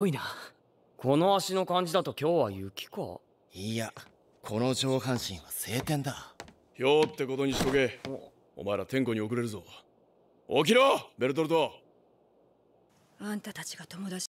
多いなこの足の感じだと今日は雪かいやこの上半身は晴天だ今日ってことにしとけお前ら天候に遅れるぞ起きろベルトルトあんたたちが友達